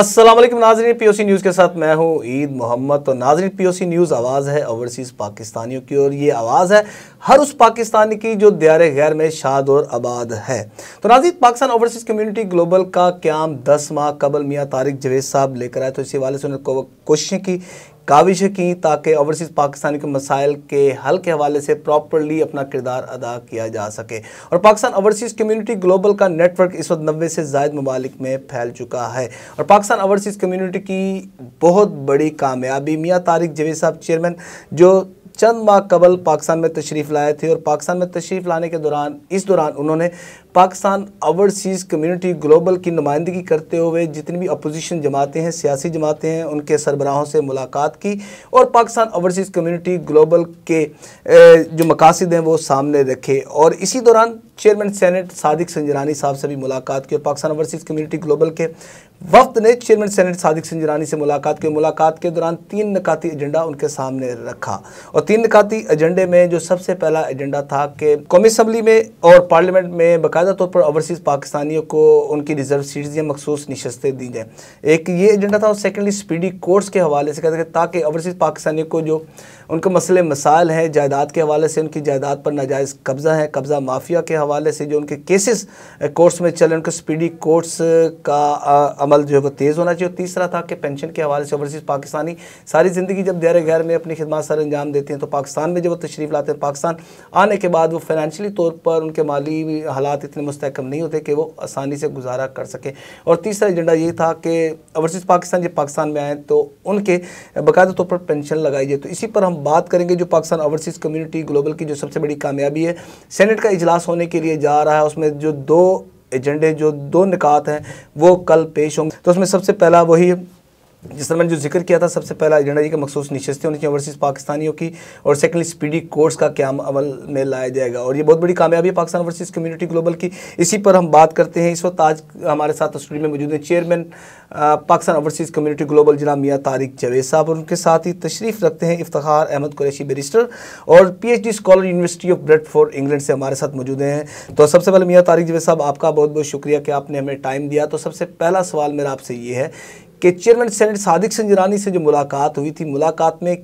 असलम नाजरीन P O सी news के साथ मैं हूँ ईद मोहम्मद तो नाजरीन सी न्यूज़ आवाज़ है ओवरसीज़ पाकिस्तानियों की और ये आवाज़ है हर उस पाकिस्तानी की जो दियार गैर में शाद और आबाद है तो नाजीन पाकिस्तान ओवरसीज़ कम्यूनिटी ग्लोबल का क्याम दस माह कबल मियाँ तारिक जवेद साहब लेकर आए तो इसी वाले से उन्होंने कोशिशें की काविशें की ताकि ओवरसीज़ पाकिस्तान के मसाइल के हल के हवाले से प्रॉपरली अपना किरदार अदा किया जा सके और पाकिस्तान ओवरसीज़ कम्यूनिटी ग्लोबल का नेटवर्क इस वक्त नब्बे से जायद ममालिक में फैल चुका है और पाकिस्तान ओवरसीज़ कम्यूनिटी की बहुत बड़ी कामयाबी मियाँ तारिक जवेद साहब चेयरमैन जो चंद माह कबल पाकिस्तान में तशरीफ़ लाए थे और पाकिस्तान में तशरीफ़ लाने के दौरान इस दौरान उन्होंने पाकिस्तान ओवरसीज़ कम्युनिटी ग्लोबल की नुमाइंदगी करते हुए जितनी भी अपोजिशन जमातें हैं सियासी जमातें हैं उनके सरबराहों से मुलाकात की और पाकिस्तान ओवरसीज़ कम्युनिटी ग्लोबल के जो मकासद हैं वो सामने रखे और इसी दौरान चेयरमैन सेनेट सादिक संजरानी साहब से भी मुलाकात की और पाकिस्तान ओवरसीज़ कम्युनिटी ग्लोबल के वक्त ने चेयरमैन सेनेट सादिक संजरानी से मुलाकात की मुलाकात के दौरान तीन निकाती एजेंडा उनके सामने रखा और तीन निकाती एजेंडे में जो सबसे पहला एजेंडा था कि कौमी असम्बली में और पार्लियामेंट में बका बाकायदा तौर पर ओवरसीज़ पाकिस्तानियों को उनकी रिजर्व सीट्स या मखसूस नशस्तें दी जाएँ एक ये एजेंडा था और सेकेंडली स्पीडी कोर्स के हवाले से कहते ताकि ओवरसीज़ पाकिस्तानियों को जो उनके मसले मसाइल हैं जायदाद के हवाले से उनकी जायदाद पर नाजायज़ कब्ज़ा है कब्ज़ा माफिया के हवाले से जो उनके केसेस कोर्ट्स में चले उनके स्पीडी कोर्ट्स का आ, अमल जो है वो तेज़ होना चाहिए और तीसरा था कि पेंशन के हवाले से ओवरसीज़ पाकिस्तानी सारी ज़िंदगी जब दैर गैर में अपनी खदमात सर अंजाम देते हैं तो पाकिस्तान में जब वो तशरीफ़ लाते हैं पाकिस्तान आने के बाद वो फाइनेंशली तौर पर उनके माली हालात इतने मुस्तकम नहीं होते कि वो आसानी से गुजारा कर सकें और तीसरा एजेंडा ये था कि ओवरसीज़ पाकिस्तान जब पाकिस्तान में आए तो उनके बाकायदा तौर पर पेंशन लगाई जाए तो इसी पर हम बात करेंगे जो पाकिस्तान ओवरसीज़ कम्यूनिटी ग्लोबल की जो सबसे बड़ी कामयाबी है सेनेट का इजलास होने के लिए जा रहा है उसमें जो दो एजेंडे जो दो निकात हैं वो कल पेश होंगे तो उसमें सबसे पहला वही जिस तरह मैंने जो जिक्र किया था सबसे पहला एजेंडा जी का मखसूस नशस्तें होनी चाहिए ओवरसीज़ पाकिस्तानियों की और सेकंडली स्पीडी कोर्स का क्या अमल में लाया जाएगा और ये बहुत बड़ी कामयाबी है पाकिस्तान ओवरसीज़ कम्युनिटी ग्लोबल की इसी पर हम बात करते हैं इस वक्त आज हमारे साथ स्टूडियो में मौजूद हैं chairman Pakistan overseas community global जना मियाँ तारिक जवेद साहब और उनके साथ ही तशरीफ़ रखते हैं इफ्तार अहमद कुरैशी बेरिस्टर और P scholar university of Bradford England से हमारे साथ मौजूद हैं तो सबसे पहले मियाँ तारिक जवेद साहब आपका बहुत बहुत शुक्रिया कि आपने हमें टाइम दिया तो सबसे पहला सवाल मेरा आपसे ये है कि चेयरमैन सेनेट सादिक संजरानी से जो मुलाकात हुई थी मुलाकात में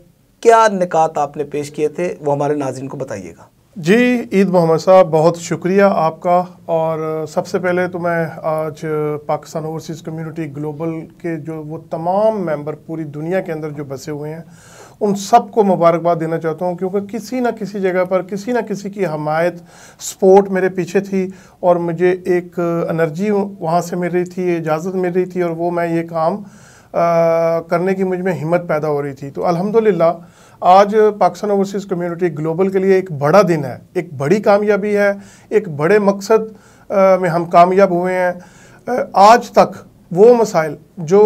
क्या निकात आपने पेश किए थे वो हमारे नाजिन को बताइएगा जी ईद मोहम्मद साहब बहुत शुक्रिया आपका और सबसे पहले तो मैं आज पाकिस्तान ओवरसीज़ कम्युनिटी ग्लोबल के जो वो तमाम मेंबर पूरी दुनिया के अंदर जो बसे हुए हैं उन सबको मुबारकबाद देना चाहता हूँ क्योंकि किसी ना किसी जगह पर किसी ना किसी की हमायत सपोर्ट मेरे पीछे थी और मुझे एक एनर्जी वहाँ से मिल रही थी इजाज़त मिल रही थी और वो मैं ये काम आ, करने की मुझ में हिम्मत पैदा हो रही थी तो अलहमदिल्ला आज पाकिस्तान ओवरसीज़ कम्युनिटी ग्लोबल के लिए एक बड़ा दिन है एक बड़ी कामयाबी है एक बड़े मकसद में हम कामयाब हुए हैं आज तक वो मसाइल जो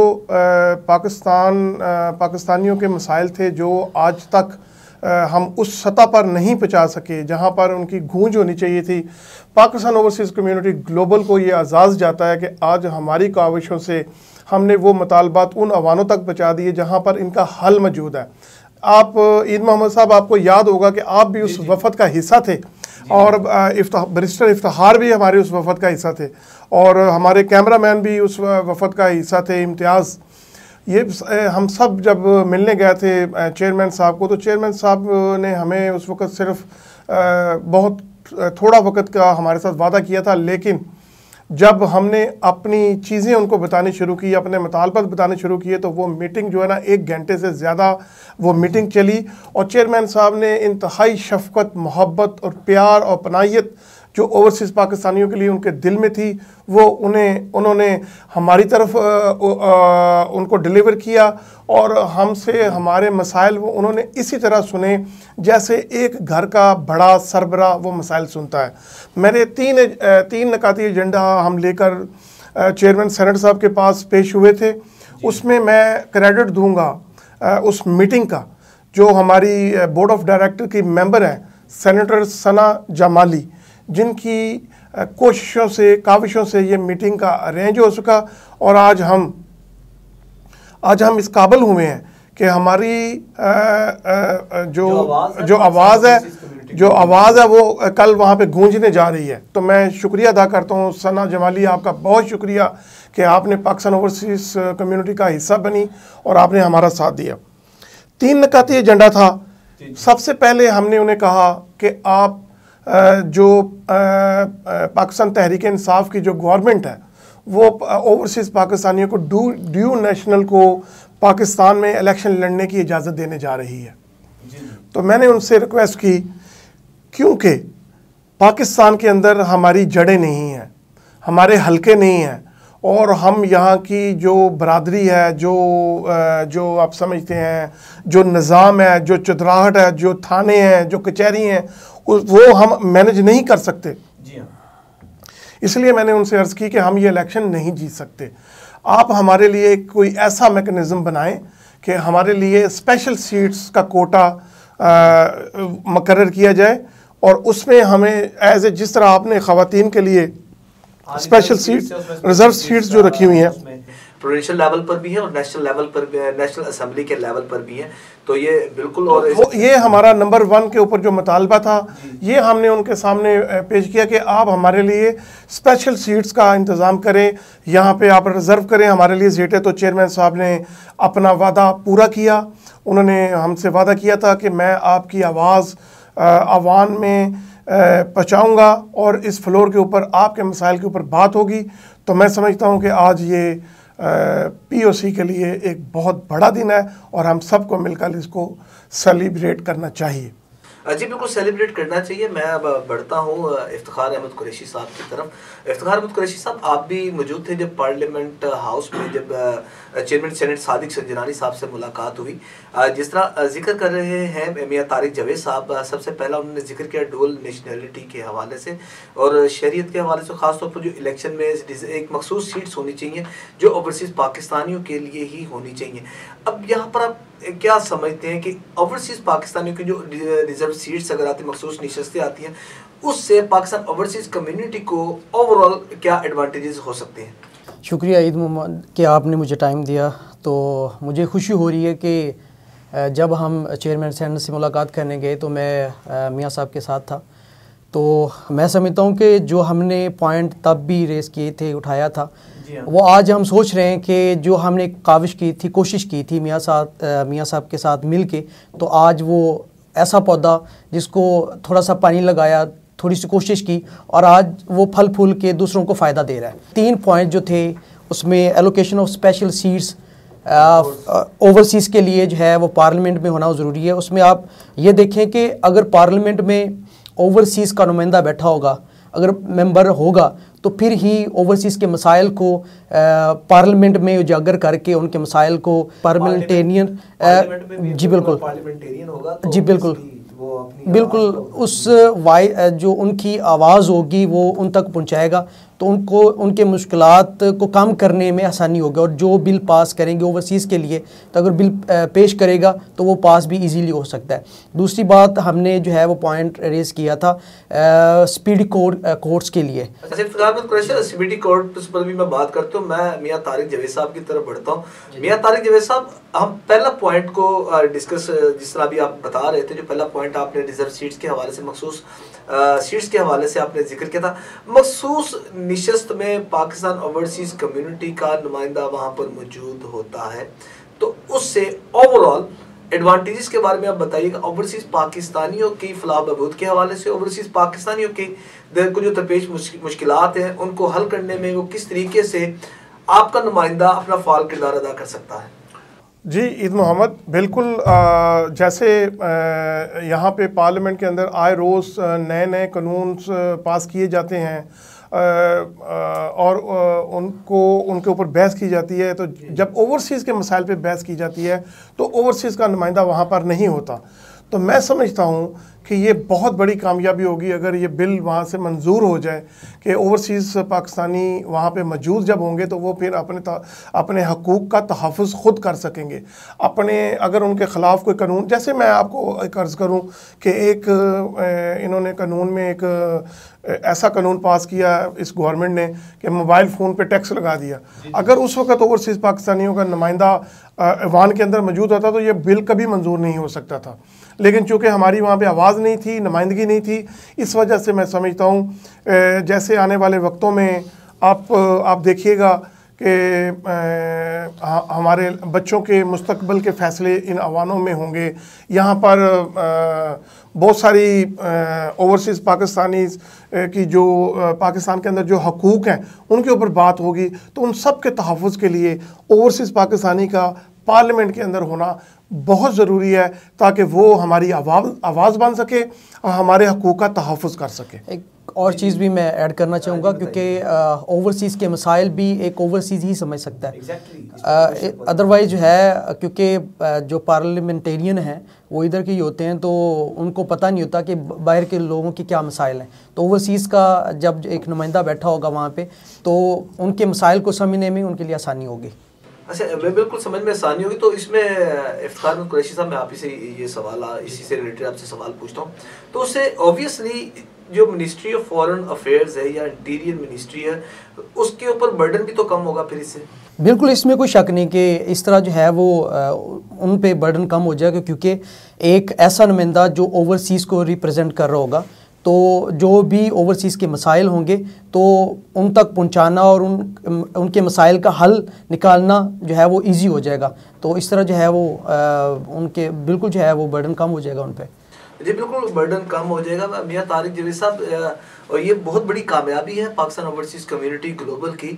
पाकिस्तान पाकिस्तानियों के मसाइल थे जो आज तक हम उस सतह पर नहीं पहुँचा सके जहाँ पर उनकी गूंज होनी चाहिए थी पाकिस्तान ओवरसीज़ कम्युनिटी ग्लोबल को ये आज़ाज़ जाता है कि आज हमारी काविशों से हमने वो मतालबात उन अवानों तक पहुँचा दिए जहाँ पर इनका हल मौजूद है आप ईद मोहम्मद साहब आपको याद होगा कि आप भी उस वफद का हिस्सा थे और इफ्ता बरिस्टर इफ्तार भी हमारे उस वफद का हिस्सा थे और हमारे कैमरा मैन भी उस वफद का हिस्सा थे इम्तियाज़ ये हम सब जब मिलने गए थे चेयरमैन साहब को तो चेयरमैन साहब ने हमें उस वक़्त सिर्फ बहुत थोड़ा वक़्त का हमारे साथ वादा किया था लेकिन जब हमने अपनी चीज़ें उनको बतानी शुरू की अपने मतालबत बताने शुरू किए तो वो मीटिंग जो है ना एक घंटे से ज़्यादा वो मीटिंग चली और चेयरमैन साहब ने इंतहाई शफकत मोहब्बत और प्यार और पनाइत जो ओवरसीज़ पाकिस्तानियों के लिए उनके दिल में थी वो उन्हें उन्होंने हमारी तरफ आ, आ, उनको डिलीवर किया और हमसे हमारे मसाइल वो उन्होंने इसी तरह सुने जैसे एक घर का बड़ा सरबरा वो मसाइल सुनता है मेरे तीन तीन नकाती एजेंडा हम लेकर चेयरमैन सेनेट साहब के पास पेश हुए थे उसमें मैं क्रेडिट दूंगा उस मीटिंग का जो हमारी बोर्ड ऑफ डायरेक्टर की मेंबर है सेनेटर सना जमाली जिनकी कोशिशों से काविशों से ये मीटिंग का अरेंज हो चुका और आज हम आज हम इस काबल हुए हैं कि हमारी आ, आ, जो जो आवाज़ है जो आवाज़ है वो कल वहाँ पे गूंजने जा रही है तो मैं शुक्रिया अदा करता हूँ सना जमाली आपका बहुत शुक्रिया कि आपने पाकिस्तान ओवरसीज़ कम्युनिटी का हिस्सा बनी और आपने हमारा साथ दिया तीन नकाती एजेंडा था सबसे पहले हमने उन्हें कहा कि आप जो पाकिस्तान तहरीक इंसाफ की जो गवर्नमेंट है वो ओवरसीज़ पाकिस्तानियों को डू ड्यू नेशनल को पाकिस्तान में इलेक्शन लड़ने की इजाज़त देने जा रही है तो मैंने उनसे रिक्वेस्ट की क्योंकि पाकिस्तान के अंदर हमारी जड़ें नहीं हैं हमारे हलके नहीं हैं और हम यहाँ की जो बरदरी है जो जो आप समझते हैं जो निज़ाम है जो चतराहट है जो थाने हैं जो कचहरी हैं वो हम मैनेज नहीं कर सकते जी हाँ इसलिए मैंने उनसे अर्ज़ की कि हम ये इलेक्शन नहीं जीत सकते आप हमारे लिए कोई ऐसा मेकनिज़म बनाएं कि हमारे लिए स्पेशल सीट्स का कोटा मकर किया जाए और उसमें हमें एज ए जिस तरह आपने ख़वान के लिए स्पेशल सीट रिजर्व सीट्स जो रखी हुई हैं प्रोविंशियल लेवल पर भी है और नेशनल लेवल पर भी है नेशनल असेंबली के लेवल पर भी है तो ये बिल्कुल तो और वो ये हमारा नंबर वन के ऊपर जो मुतालबा था ये हमने उनके सामने पेश किया कि आप हमारे लिए स्पेशल सीट्स का इंतज़ाम करें यहाँ पे आप रिज़र्व करें हमारे लिए सीटें तो चेयरमैन साहब ने अपना वादा पूरा किया उन्होंने हमसे वादा किया था कि मैं आपकी आवाज़ आवान में पहुँचाऊँगा और इस फ्लोर के ऊपर आपके मसाइल के ऊपर बात होगी तो मैं समझता हूँ कि आज ये पीओसी के लिए एक बहुत बड़ा दिन है और हम सबको मिलकर इसको सेलिब्रेट करना चाहिए हाँ जी बिल्कुल सेलिब्रेट करना चाहिए मैं अब बढ़ता हूँ इफ्तार अहमद कुरैशी साहब की तरफ इफ्तार अहमद कुरैशी साहब आप भी मौजूद थे जब पार्लियामेंट हाउस में जब चेयरमैन सेनेट सादिक संजनानी साहब से मुलाकात हुई जिस तरह जिक्र कर रहे हैं मियाँ तारिक जवेद साहब सबसे पहला उन्होंने जिक्र किया डोल नेशनैलिटी के हवाले से और शहरीत के हवाले से खासतौर पर जो इलेक्शन में एक मखसूस सीट्स होनी चाहिए जो ओवरसीज़ पाकिस्तानियों के लिए ही होनी चाहिए अब यहाँ पर आप क्या समझते हैं कि ओवरसीज़ पाकिस्तानियों की जो रिजर्व सीट्स अगर आती मखसूस नशस्तें आती हैं उससे पाकिस्तान ओवरसीज़ कम्यूनिटी को ओवरऑल क्या एडवांटेजेस हो सकते हैं शुक्रिया ईद कि आपने मुझे टाइम दिया तो मुझे खुशी हो रही है कि जब हम चेयरमैन सैन से मुलाकात करने गए तो मैं मियाँ साहब के साथ था तो मैं समझता हूँ कि जो हमने पॉइंट तब भी रेस किए थे उठाया था हाँ। वो आज हम सोच रहे हैं कि जो हमने काविश की थी कोशिश की थी मियाँ साथ मियाँ साहब के साथ मिल के तो आज वो ऐसा पौधा जिसको थोड़ा सा पानी लगाया थोड़ी सी कोशिश की और आज वो फल फूल के दूसरों को फ़ायदा दे रहा है तीन पॉइंट जो थे उसमें allocation of special seats overseas के लिए जो है वो पार्लियामेंट में होना ज़रूरी है उसमें आप ये देखें कि अगर पार्लियामेंट में ओवरसीज़ का नुमाइंदा बैठा होगा अगर मेंबर होगा तो फिर ही ओवरसीज़ के मसाइल को पार्लियामेंट uh, में उजागर करके उनके मसाइल को पार्लियामेंटेरियन uh, जी बिल्कुल तो जी बिल्कुल बिल्कुल उस वाई जो उनकी आवाज़ होगी वो उन तक पहुंचाएगा तो उनको उनके मुश्किल को कम करने में आसानी होगी और जो बिल पास करेंगे ओवरसीज़ के लिए तो अगर बिल पेश करेगा तो वो पास भी ईजीली हो सकता है दूसरी बात हमने जो है वो पॉइंट रेज किया था स्पीड कोड कोर्ट्स के लिए अच्छा, स्पीडी कोर्ट पर भी मैं बात करता हूँ मैं मियाँ तारिक जवेद साहब की तरफ बढ़ता हूँ मियाँ तारिक जवेद साहब हम पहला पॉइंट को डिस्कस जिस तरह भी आप बता रहे थे जो पहला पॉइंट आपने रिजर्व सीट्स के हवाले से मखसूस सीट्स के हवाले से आपने जिक्र किया था मखसूस निशस्त में पाकिस्तान ओवरसीज कम्युनिटी का नुमाइंदा वहां पर मौजूद होता है तो उससे ओवरऑल एडवांटेजेस के बारे में आप बताइएगा ओवरसीज पाकिस्तानियों की फलाह बहबूद के हवाले से ओवरसीज पाकिस्तानियों के दर को जो दरपेश मुश्किल हैं उनको हल करने में वो किस तरीके से आपका नुमाइंदा अपना फाल किरदार अदा कर सकता है जी ईद मोहम्मद बिल्कुल आ, जैसे यहाँ पे पार्लियामेंट के अंदर आए रोज़ नए नए कानून पास किए जाते हैं और उनको उनके ऊपर बहस की जाती है तो जब ओवरसीज़ के मसाइल पे बहस की जाती है तो ओवरसीज़ का नुमाइंदा वहाँ पर नहीं होता तो मैं समझता हूँ कि ये बहुत बड़ी कामयाबी होगी अगर ये बिल वहाँ से मंजूर हो जाए कि ओवरसीज़ पाकिस्तानी वहाँ पे मौजूद जब होंगे तो वो फिर अपने अपने हकूक़ का तहफ़ ख़ुद कर सकेंगे अपने अगर उनके ख़िलाफ़ कोई कानून जैसे मैं आपको कर्ज़ अर्ज़ करूँ कि एक इन्होंने कानून में एक ऐसा कानून पास किया इस गवर्नमेंट ने कि मोबाइल फ़ोन पे टैक्स लगा दिया अगर उस वक्त ओवरसीज़ पाकिस्तानियों का नुमाइंदा ईवान के अंदर मौजूद होता तो ये बिल कभी मंजूर नहीं हो सकता था लेकिन चूँकि हमारी वहाँ पे आवाज़ नहीं थी नुमाइंदगी नहीं थी इस वजह से मैं समझता हूँ जैसे आने वाले वक्तों में आप आप देखिएगा कि हमारे बच्चों के मुस्तकबल के फ़ैसले इन आवानों में होंगे यहाँ पर बहुत सारी ओवरसीज़ पाकिस्तानी की जो पाकिस्तान के अंदर जो हकूक़ हैं उनके ऊपर बात होगी तो उन सब के तहफ़ के लिए ओवरसीज़ पाकिस्तानी का पार्लियामेंट के अंदर होना बहुत ज़रूरी है ताकि वो हमारी आवाज़ आवाज़ बन सके और हमारे हकूक़ का तहफ़ कर सके एक और चीज़ भी मैं ऐड करना हाँ, चाहूँगा क्योंकि ओवरसीज़ के मसाइल भी एक ओवरसीज़ ही समझ सकता है अदरवाइज़ exactly. जो है क्योंकि जो पार्लियामेंटेरियन हैं वो इधर के ही होते हैं तो उनको पता नहीं होता कि बाहर के लोगों के क्या मसाइल हैं तो ओवरसीज़ का जब एक नुमाइंदा बैठा होगा वहाँ पर तो उनके मसाइल को समझने में उनके लिए आसानी होगी अच्छा मैं बिल्कुल समझ में आसानी होगी तो इसमें इफ्तार कुरैशी साहब मैं आप ही से ये सवाल इसी से रिलेटेड आपसे सवाल पूछता हूँ तो उससे ऑब्वियसली जो मिनिस्ट्री ऑफ फॉरेन अफेयर्स है या इंटीरियर मिनिस्ट्री है उसके ऊपर बर्डन भी तो कम होगा फिर इससे बिल्कुल इसमें कोई शक नहीं कि इस तरह जो है वो उन पर बर्डन कम हो जाएगा क्योंकि एक ऐसा नुमाइंदा जो ओवरसीज़ को रिप्रजेंट कर रहा होगा तो जो भी ओवरसीज़ के मसाइल होंगे तो उन तक पहुंचाना और उन उनके मसाइल का हल निकालना जो है वो इजी हो जाएगा तो इस तरह जो है वो आ, उनके बिल्कुल जो है वो बर्डन कम हो जाएगा उन पर जी बिल्कुल बर्डन कम हो जाएगा मियाँ तारिक जवी साहब और ये बहुत बड़ी कामयाबी है पाकिस्तान ओवरसीज़ कम्युनिटी ग्लोबल की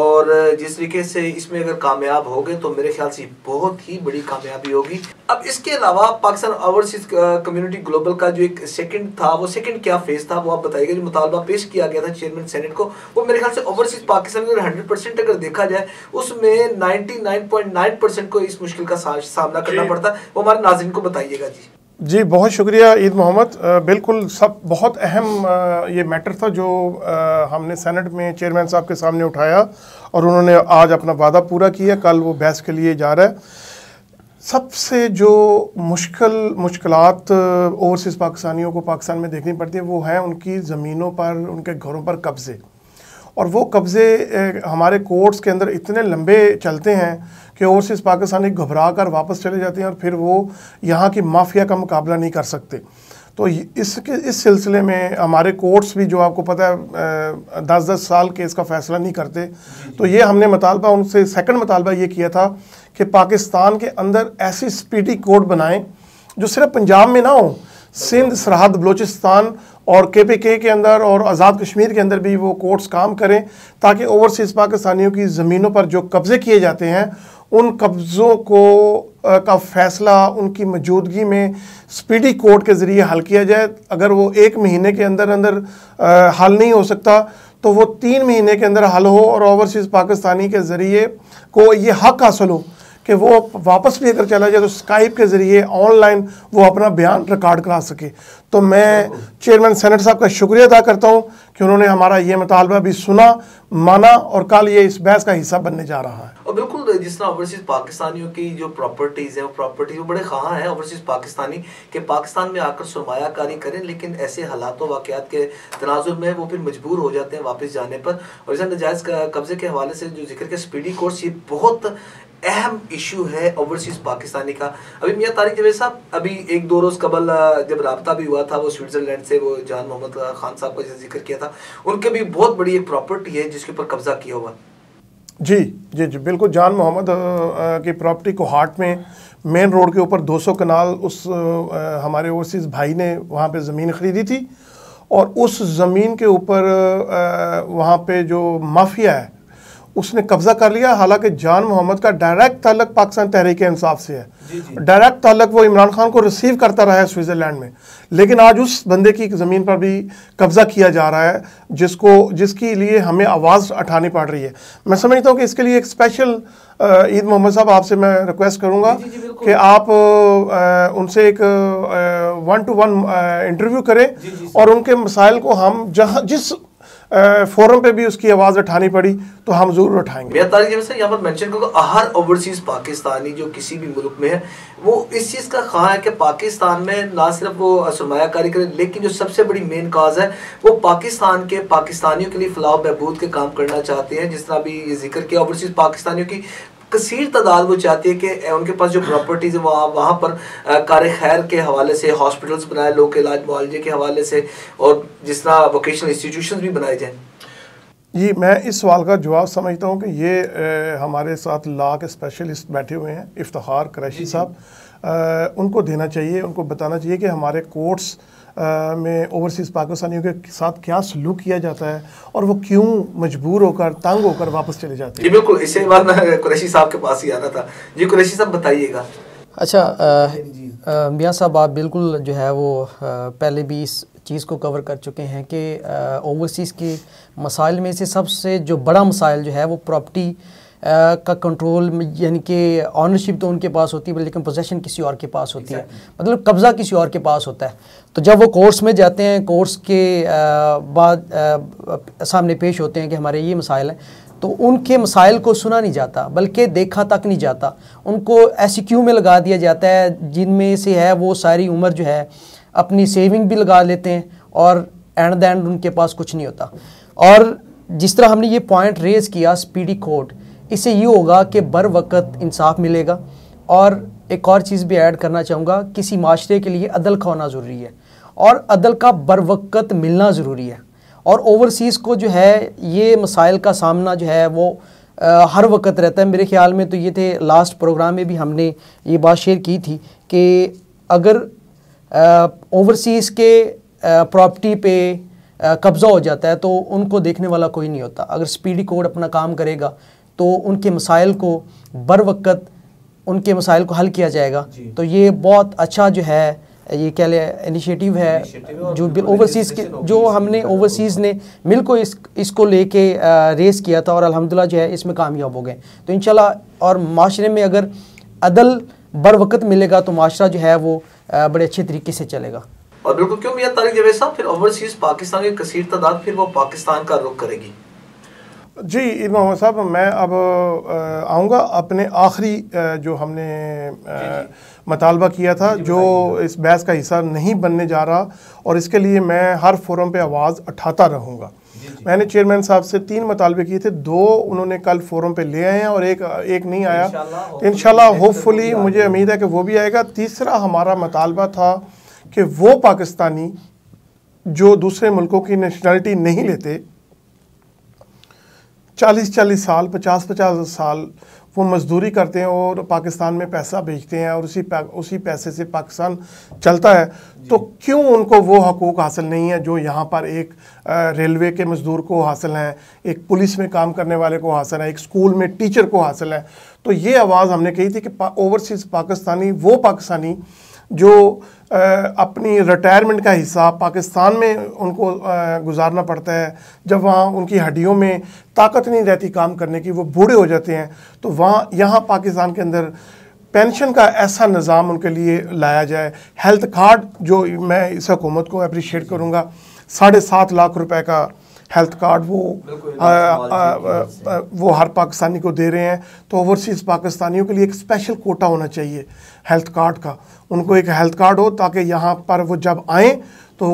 और जिस तरीके से इसमें अगर कामयाब हो गए तो मेरे ख्याल से बहुत ही बड़ी कामयाबी होगी अब इसके अलावा पाकिस्तान ओवरसीज़ कम्युनिटी ग्लोबल का जो एक सेकंड था वो सेकंड क्या फेज़ था वो आप बताइएगा जो मुतालबा पेश किया गया था चेयरमैन सेनेट को वो मेरे ख्याल से ओवरसीज़ पाकिस्तान में हंड्रेड परसेंट अगर देखा जाए उसमें ninety nine point nine percent को इस मुश्किल का सामना करना पड़ता है वो हमारे नाजिन को बताइएगा जी जी बहुत शुक्रिया ईद मोहम्मद बिल्कुल सब बहुत अहम ये मैटर था जो हमने सेनेट में चेयरमैन साहब के सामने उठाया और उन्होंने आज अपना वादा पूरा किया कल वो बहस के लिए जा रहा है सबसे जो मुश्किल मुश्किल ओवरसीज़ पाकिस्तानियों को पाकिस्तान में देखनी पड़ती है वो हैं उनकी ज़मीनों पर उनके घरों पर कब्ज़े और वो कब्ज़े हमारे कोर्ट्स के अंदर इतने लंबे चलते हैं कि ओवरसीज़ पाकिस्तानी घबरा कर वापस चले जाते हैं और फिर वो यहाँ की माफिया का मुकाबला नहीं कर सकते तो इसके इस सिलसिले में हमारे कोर्ट्स भी जो आपको पता है दस दस साल के इसका फ़ैसला नहीं करते तो ये हमने मतालबा उनसे सेकंड मतालबा ये किया था कि पाकिस्तान के अंदर ऐसी स्पीडी कोर्ट बनाएं जो सिर्फ पंजाब में ना हो सिंध सरहद बलूचिस्तान और के पी के के अंदर और आज़ाद कश्मीर के अंदर भी वो कोर्ट्स काम करें ताकि ओवरसीज़ पाकिस्तानियों की ज़मीनों पर जो कब्ज़े किए जाते हैं उन कब्ज़ों को आ, का फैसला उनकी मौजूदगी में स्पीडी कोर्ट के ज़रिए हल किया जाए अगर वो एक महीने के अंदर अंदर आ, हल नहीं हो सकता तो वो तीन महीने के अंदर हल हो और ओवरसीज़ पाकिस्तानी के ज़रिए को ये हक हासिल हो कि वो वापस भी अगर चला जाए तो स्काइप के ज़रिए ऑनलाइन वो अपना बयान रिकॉर्ड करा सके तो मैं चेयरमैन सेनेट साहब का शुक्रिया अदा करता हूँ कि उन्होंने हमारा ये मुतालबा भी सुना माना और कल ये इस बहस का हिस्सा बनने जा रहा है और बिल्कुल जिस तरह ओवरसीज पाकिस्तानियों की जो प्रॉपर्टीज है वो प्रॉपर्टीज वो बड़े खां हैं ओवरसीज पाकिस्तानी के पाकिस्तान में आकर सरमायाकारी करें लेकिन ऐसे हालात वाकत के तनाजुर में वो फिर मजबूर हो जाते हैं वापस जाने पर और इस नजायज़ कब्ज़े के हवाले से जो जिक्र के स्पीडी कोर्स ये बहुत अहम इशू है ओवरसीज़ पाकिस्तानी का अभी मियाँ तारिक जवेद साहब अभी एक दो रोज़ कबल जब रबता भी हुआ था वो स्विट्ज़रलैंड से वो जान मोहम्मद खान साहब का जैसे जिक्र किया था उनके भी बहुत बड़ी एक प्रॉपर्टी है जिसके ऊपर कब्ज़ा किया हुआ जी जी जी बिल्कुल जान मोहम्मद की प्रॉपर्टी को हार्ट में मेन रोड के ऊपर 200 कनाल उस आ, हमारे ओवरसीज़ भाई ने वहाँ पे ज़मीन ख़रीदी थी और उस ज़मीन के ऊपर वहाँ पे जो माफिया है उसने कब्जा कर लिया हालांकि जान मोहम्मद का डायरेक्ट तलक पाकिस्तान तहरीक इंसाफ से है डायरेक्ट तलक वो इमरान खान को रिसीव करता रहा है स्विट्ज़रलैंड में लेकिन आज उस बंदे की ज़मीन पर भी कब्ज़ा किया जा रहा है जिसको जिसके लिए हमें आवाज़ उठानी पड़ रही है मैं समझता हूँ कि इसके लिए एक स्पेशल ईद मोहम्मद साहब आपसे मैं रिक्वेस्ट करूँगा कि आप आ, उनसे एक वन टू वन इंटरव्यू करें और उनके मसाइल को हम जहाँ जिस फोरम पे भी उसकी आवाज़ उठानी पड़ी तो हम जरूर उठाएंगे यहाँ पर मेंशन करूँगा हर ओवरसीज़ पाकिस्तानी जो किसी भी मुल्क में है वो इस चीज़ का कहा है कि पाकिस्तान में ना सिर्फ वो सरमाकारी करे लेकिन जो सबसे बड़ी मेन काज है वो पाकिस्तान के पाकिस्तानियों के लिए फलाह बहबूद के काम करना चाहते हैं जिस तरह भी ये जिक्र किया ओवरसीज़ पाकिस्तानियों की कसीर तादाद वो चाहती है कि उनके पास जो प्रॉपर्टीज़ है वहाँ वहाँ पर कार खैर के हवाले से हॉस्पिटल्स बनाए लोग के इलाज मुआवजे के हवाले से और जिस तरह वोकेशनल इंस्टीट्यूशन भी बनाए जाएँ ये मैं इस सवाल का जवाब समझता हूँ कि ये ए, हमारे साथ ला के स्पेशलिस्ट बैठे हुए हैं इफ्तार कराची साहब उनको देना चाहिए उनको बताना चाहिए कि हमारे कोर्ट्स में ओवरसीज़ पाकिस्तानियों के साथ क्या सलूक किया जाता है और वो क्यों मजबूर होकर तंग होकर वापस चले जाते हैं बिल्कुल इसी बार मैं कुरैशी साहब के पास ही आना था जी कुरैशी साहब बताइएगा अच्छा मियाँ साहब आप बिल्कुल जो है वो आ, पहले भी इस चीज़ को कवर कर चुके हैं कि ओवरसीज़ के मसाइल में से सबसे जो बड़ा मसाइल जो है वो प्रॉपर्टी का कंट्रोल यानी कि ऑनरशिप तो उनके पास होती है लेकिन पोजेसन किसी और के पास होती है मतलब कब्ज़ा किसी और के पास होता है तो जब वो कोर्स में जाते हैं कोर्स के बाद सामने पेश होते हैं कि हमारे ये मसाइल हैं तो उनके मसाइल को सुना नहीं जाता बल्कि देखा तक नहीं जाता उनको ऐसी क्यू में लगा दिया जाता है जिनमें से है वो सारी उम्र जो है अपनी सेविंग भी लगा लेते हैं और एंड द एंड उनके पास कुछ नहीं होता और जिस तरह हमने ये पॉइंट रेज़ किया स्पीडी कोड इससे ये होगा कि बर वक्त इंसाफ मिलेगा और एक और चीज़ भी ऐड करना चाहूँगा किसी माशरे के लिए अदल का होना ज़रूरी है और अदल का बर वक्त मिलना ज़रूरी है और ओवरसीज़ को जो है ये मसाइल का सामना जो है वो आ, हर वक्त रहता है मेरे ख्याल में तो ये थे लास्ट प्रोग्राम में भी हमने ये बात शेयर की थी कि अगर ओवरसीज़ के प्रॉपर्टी पे कब्ज़ा हो जाता है तो उनको देखने वाला कोई नहीं होता अगर स्पीडी कोड अपना काम करेगा तो उनके मसाइल को बर वक्त उनके मसाइल को हल किया जाएगा तो ये बहुत अच्छा जो है ये कह लें इनिशिएटिव है जो ओवरसीज़ के जो हमने ओवरसीज़ ने मिल को इस इसको लेके रेस किया था और अल्हम्दुलिल्लाह जो है इसमें कामयाब हो गए तो इन और माशरे में अगर अदल बर वक्त मिलेगा तो माशरा जो है वो बड़े अच्छे तरीके से चलेगा और बिल्कुल क्यों मियाँ तारिक जवेद साहब फिर ओवरसीज़ पाकिस्तान की कसीर तादाद फिर वो पाकिस्तान का रुख करेगी जी ईद मोहम्मद साहब मैं अब आऊँगा अपने आखिरी जो हमने मतालबा किया था जो इस बहस का हिस्सा नहीं बनने जा रहा और इसके लिए मैं हर फोरम पे आवाज़ उठाता रहूँगा मैंने चेयरमैन साहब से तीन मतालबे किए थे दो उन्होंने कल फोरम पे ले आए हैं और एक एक नहीं आया इन होपफुली मुझे उम्मीद है कि वो भी आएगा तीसरा हमारा मतालबा था कि वो पाकिस्तानी जो दूसरे मुल्कों की नेशनलिटी नहीं लेते चालीस चालीस साल पचास पचास साल वो मजदूरी करते हैं और पाकिस्तान में पैसा भेजते हैं और उसी उसी पैसे से पाकिस्तान चलता है तो क्यों उनको वो हकूक़ हासिल नहीं है जो यहाँ पर एक रेलवे के मज़दूर को हासिल हैं एक पुलिस में काम करने वाले को हासिल है एक स्कूल में टीचर को हासिल है तो ये आवाज़ हमने कही थी कि पा, ओवरसीज़ पाकिस्तानी वो पाकिस्तानी जो आ, अपनी रिटायरमेंट का हिसाब पाकिस्तान में उनको आ, गुजारना पड़ता है जब वहाँ उनकी हड्डियों में ताकत नहीं रहती काम करने की वो बूढ़े हो जाते हैं तो वहाँ यहाँ पाकिस्तान के अंदर पेंशन का ऐसा निज़ाम उनके लिए लाया जाए हेल्थ कार्ड जो मैं इस हकूमत को अप्रिशिएट करूँगा साढ़े सात लाख रुपए का हेल्थ कार्ड वो वो हर पाकिस्तानी को दे रहे हैं तो ओवरसीज़ पाकिस्तानियों के लिए एक स्पेशल कोटा होना चाहिए हेल्थ कार्ड का उनको एक हेल्थ कार्ड हो ताकि यहाँ पर वो जब आएँ तो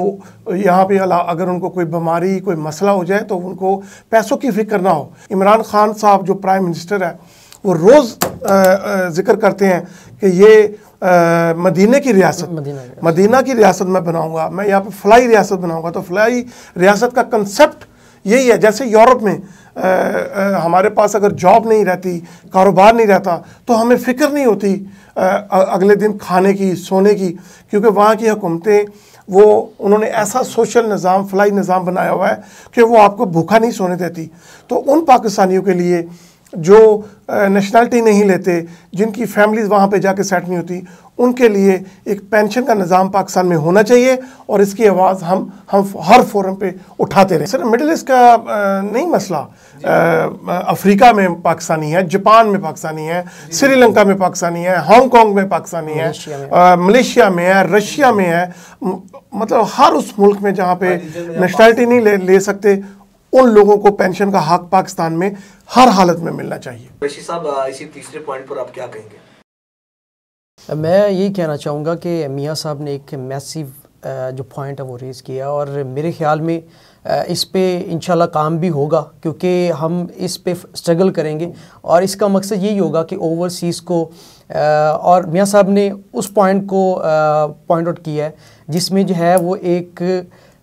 यहाँ पे अगर उनको कोई बीमारी कोई मसला हो जाए तो उनको पैसों की फिक्र ना हो इमरान खान साहब जो प्राइम मिनिस्टर है वो रोज़ ज़िक्र करते हैं कि ये आ, मदीने की रियासत मदीना, मदीना की रियासत मैं बनाऊंगा मैं यहाँ पे फलाई रियासत बनाऊंगा तो फलाई रियासत का कंसेप्ट यही है जैसे यूरोप में आ, आ, हमारे पास अगर जॉब नहीं रहती कारोबार नहीं रहता तो हमें फिक्र नहीं होती आ, अगले दिन खाने की सोने की क्योंकि वहाँ की हुकूमतें वो उन्होंने ऐसा सोशल निज़ाम फलाई निज़ाम बनाया हुआ है कि वो आपको भूखा नहीं सोने देती तो उन पाकिस्तानियों के लिए जो नेशनलिटी नहीं लेते जिनकी फैमिलीज़ वहाँ पे जाके सेट नहीं होती उनके लिए एक पेंशन का निज़ाम पाकिस्तान में होना चाहिए और इसकी आवाज़ हम हम हर फोरम पे उठाते रहे सर मिडिल ईस्ट का नहीं मसला अफ्रीका में पाकिस्तानी है जापान में पाकिस्तानी है श्रीलंका में पाकिस्तानी है हांगकॉन्ग में पाकिस्तानी है मलेशिया में है रशिया में है मतलब हर उस मुल्क में जहाँ पे नेशनैलिटी हाँ, नहीं ले, ले सकते उन लोगों को पेंशन का हक पाकिस्तान में हर हालत में मिलना चाहिए साहब इसी तीसरे पॉइंट पर आप क्या कहेंगे मैं यही कहना चाहूँगा कि मियाँ साहब ने एक मैसिव जो पॉइंट है वो रेज़ किया और मेरे ख्याल में इस पर इंशाल्लाह काम भी होगा क्योंकि हम इस पर स्ट्रगल करेंगे और इसका मकसद यही होगा कि ओवरसीज़ को और मियाँ साहब ने उस पॉइंट को पॉइंट आउट किया है जिसमें जो है वो एक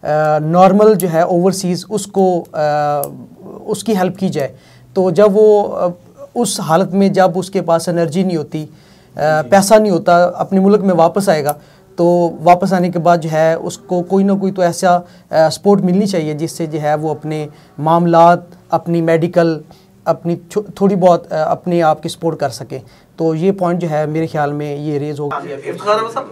नॉर्मल जो है ओवरसीज़ उसको उसकी हेल्प की जाए तो जब वो उस हालत में जब उसके पास एनर्जी नहीं होती पैसा नहीं होता अपने मुल्क में वापस आएगा तो वापस आने के बाद जो है उसको कोई ना कोई तो ऐसा सपोर्ट मिलनी चाहिए जिससे जो है वो अपने मामला अपनी मेडिकल अपनी थोड़ी बहुत अपने आप की सपोर्ट कर सके तो ये पॉइंट जो है मेरे ख्याल में ये रेज होगा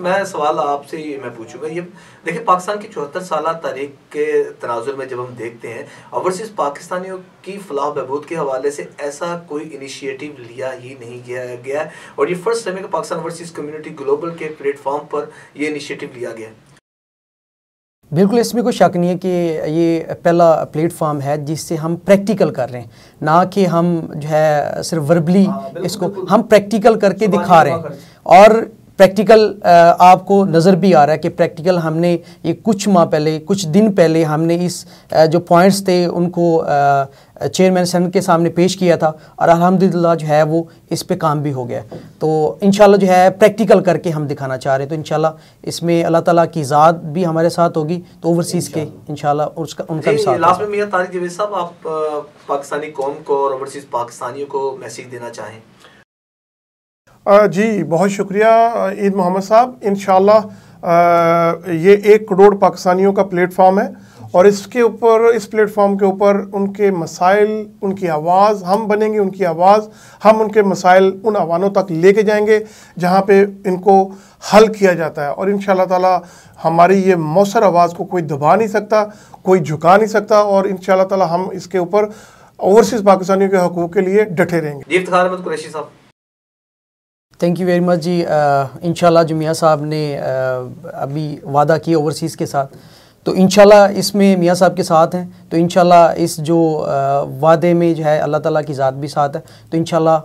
मैं सवाल आपसे मैं पूछूंगा ये देखिए पाकिस्तान की चौहत्तर साल तारीख के तनाजुर में जब हम देखते हैं ओवरसीज़ पाकिस्तानियों की फलाह बहबूद के हवाले से ऐसा कोई इनिशिएटिव लिया ही नहीं किया गया और ये फर्स्ट टाइम है कि पाकिस्तान ओवरसीज़ कम्युनिटी ग्लोबल के प्लेटफॉर्म पर यह इनिशिएटिव लिया गया बिल्कुल इसमें कोई शक नहीं है कि ये पहला प्लेटफॉर्म है जिससे हम प्रैक्टिकल कर रहे हैं ना कि हम जो है सिर्फ वर्बली हाँ, इसको हम प्रैक्टिकल करके दिखा रहे हैं और प्रैक्टिकल आपको नज़र भी आ रहा है कि प्रैक्टिकल हमने ये कुछ माह पहले कुछ दिन पहले हमने इस जो पॉइंट्स थे उनको चेयरमैन सन के सामने पेश किया था और अलहमदिल्ला जो है वो इस पर काम भी हो गया तो इन जो है प्रैक्टिकल करके हम दिखाना चाह रहे हैं तो इनशाला इसमें अल्लाह ताला की ज़ात भी हमारे साथ होगी तो ओवरसीज़ के इन उसका उनका भी साथ लास्ट में मियाँ तारिक जवेद साहब आप पाकिस्तानी कौम को और ओवरसीज़ पाकिस्तानियों को मैसेज देना चाहें जी बहुत शुक्रिया ईद मोहम्मद साहब इन ये एक करोड़ पाकिस्तानियों का प्लेटफॉर्म है और इसके ऊपर इस प्लेटफॉर्म के ऊपर उनके मसाइल उनकी आवाज़ हम बनेंगे उनकी आवाज़ हम उनके मसाइल उन आवानों तक लेके जाएंगे जहाँ पे इनको हल किया जाता है और इन ताला हमारी ये मौसर आवाज़ को कोई दबा नहीं सकता कोई झुका नहीं सकता और इन ताला हम इसके ऊपर ओवरसीज़ पाकिस्तानियों के हकूक़ के लिए डटे रहेंगे थैंक यू वेरी मच जी इन जुमिया साहब ने आ, अभी वादा किया ओवरसीज़ के साथ तो इन इसमें मियाँ साहब के साथ हैं तो इन इस जो वादे में जो है अल्लाह ताला की ज़ात भी साथ है तो इन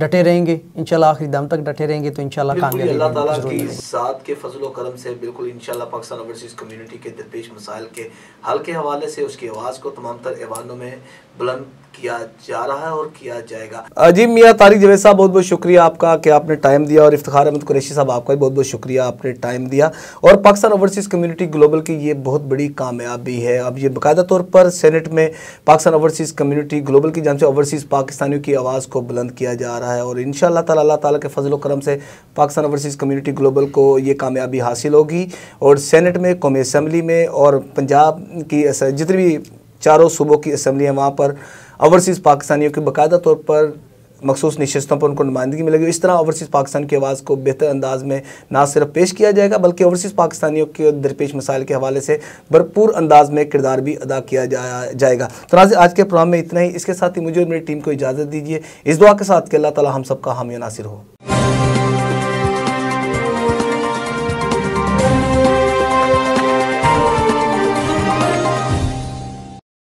डटे रहेंगे इंशाल्लाह आखिरी दम तक डटे रहेंगे तो इंशाल्लाह कामयाबी अल्लाह ताला की साथ के फजल करम से बिल्कुल इंशाल्लाह पाकिस्तान ओवरसीज कम्युनिटी के दरपेश मसाइल के हल के हवाले से उसकी आवाज़ को तमाम तर ऐवानों में बुलंद किया जा रहा है और किया जाएगा अजीब मियाँ तारिक जवेद साहब बहुत बहुत शुक्रिया आपका कि आपने टाइम दिया और इफ्तार अहमद कुरेशी साहब आपका भी बहुत बहुत शुक्रिया आपने टाइम दिया और पाकिस्तान ओवरसीज़ कम्युनिटी ग्लोबल की ये बहुत बड़ी कामयाबी है अब ये बाकायदा तौर पर सेनेट में पाकिस्तान ओवरसीज़ कम्युनिटी ग्लोबल की जानब से ओवरसीज़ पाकिस्तानियों की आवाज़ को बुलंद किया जा रहा है और इन शाला तला के फजल करम से पाकिस्तान ओवरसीज़ कम्युनिटी ग्लोबल को ये कामयाबी हासिल होगी और सेनेट में कौमी असम्बली में और पंजाब की जितनी भी चारों सूबों की असम्बली है वहाँ पर ओवरसीज़ पाकिस्तानियों की बाकायदा तौर पर मखसूस नशस्तों पर उनको नुमाइंदगी मिलेगी इस तरह ओवरसीज़ पाकिस्तान की आवाज़ को बेहतर अंदाज में ना सिर्फ पेश किया जाएगा बल्कि ओवरसीज़ पाकिस्तानियों के दरपेश मसाइल के हवाले से भरपूर अंदाज में किरदार भी अदा किया जाया जाएगा तो नाज आज के प्रोग्राम में इतना ही इसके साथ ही मुझे और मेरी टीम को इजाज़त दीजिए इस दुआ के साथ के अल्लाह ताली हम सबका हामी नासिर हो